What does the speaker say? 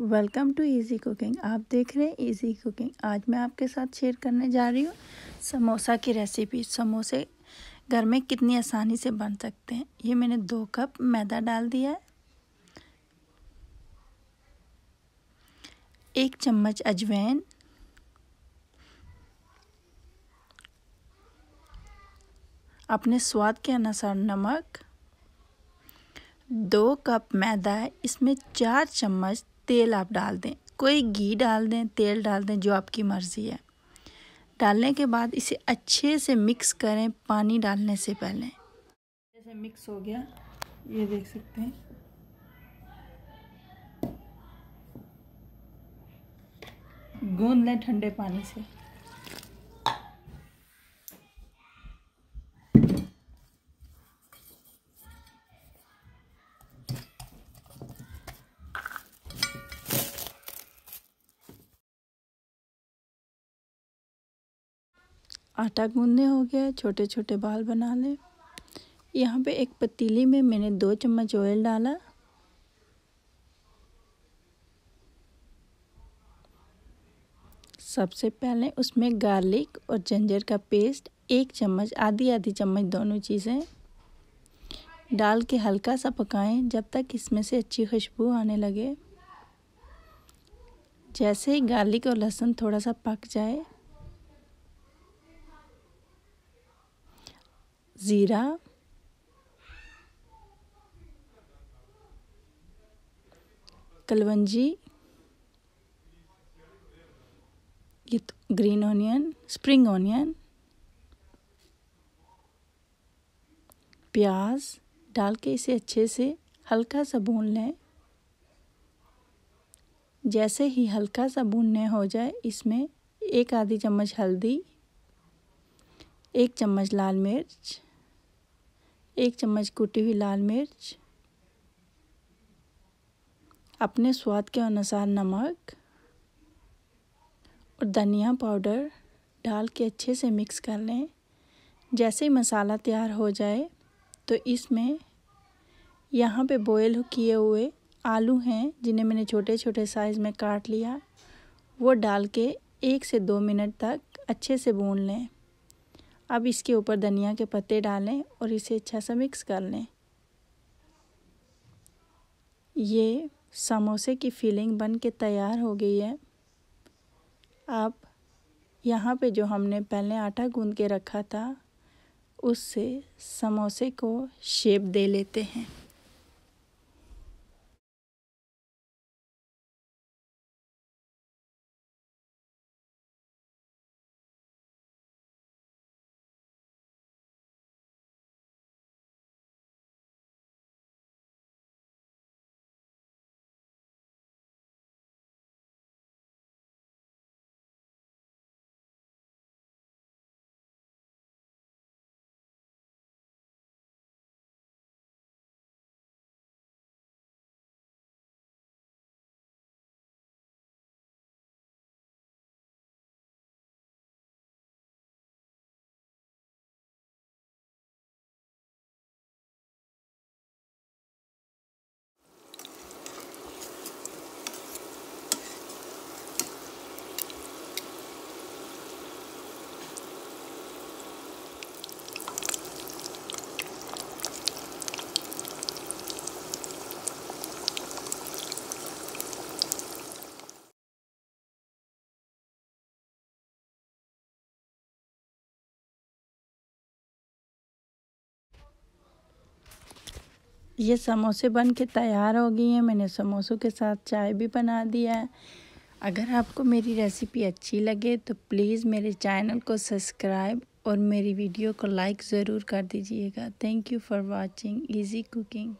welcome to easy cooking आप देख रहे हैं इजी कुकिंग आज मैं आपके साथ शेयर करने जा रही हूँ समोसा की रेसिपी समोसे घर में कितनी आसानी से बन सकते हैं ये मैंने दो कप मैदा डाल दिया है एक चम्मच अजवैन अपने स्वाद के अनुसार नमक दो कप मैदा है इसमें चार चम्मच तेल आप डाल दें कोई घी डाल दें तेल डाल दें जो आपकी मर्ज़ी है डालने के बाद इसे अच्छे से मिक्स करें पानी डालने से पहले जैसे मिक्स हो गया ये देख सकते हैं गूंद लें ठंडे पानी से आटा गूंदने हो गया छोटे छोटे बाल बना लें यहाँ पे एक पतीली में मैंने दो चम्मच ऑयल डाला सबसे पहले उसमें गार्लिक और जंजर का पेस्ट एक चम्मच आधी आधी चम्मच दोनों चीज़ें डाल के हल्का सा पकाएं जब तक इसमें से अच्छी खुशबू आने लगे जैसे ही गार्लिक और लहसुन थोड़ा सा पक जाए ज़ीरा कलवंजी तो ग्रीन ऑनियन स्प्रिंग ऑनियन प्याज डाल के इसे अच्छे से हल्का सा भून लें जैसे ही हल्का सा भूनने हो जाए इसमें एक आधी चम्मच हल्दी एक चम्मच लाल मिर्च एक चम्मच कूटी हुई लाल मिर्च अपने स्वाद के अनुसार नमक और धनिया पाउडर डाल के अच्छे से मिक्स कर लें जैसे ही मसाला तैयार हो जाए तो इसमें यहाँ पे बॉयल किए हुए आलू हैं जिन्हें मैंने छोटे छोटे साइज़ में काट लिया वो डाल के एक से दो मिनट तक अच्छे से भून लें अब इसके ऊपर धनिया के पत्ते डालें और इसे अच्छा सा मिक्स कर लें ये समोसे की फीलिंग बन के तैयार हो गई है अब यहाँ पे जो हमने पहले आटा गूँध के रखा था उससे समोसे को शेप दे लेते हैं ये समोसे बन के तैयार हो गई हैं मैंने समोसों के साथ चाय भी बना दिया है अगर आपको मेरी रेसिपी अच्छी लगे तो प्लीज़ मेरे चैनल को सब्सक्राइब और मेरी वीडियो को लाइक ज़रूर कर दीजिएगा thank you for watching easy cooking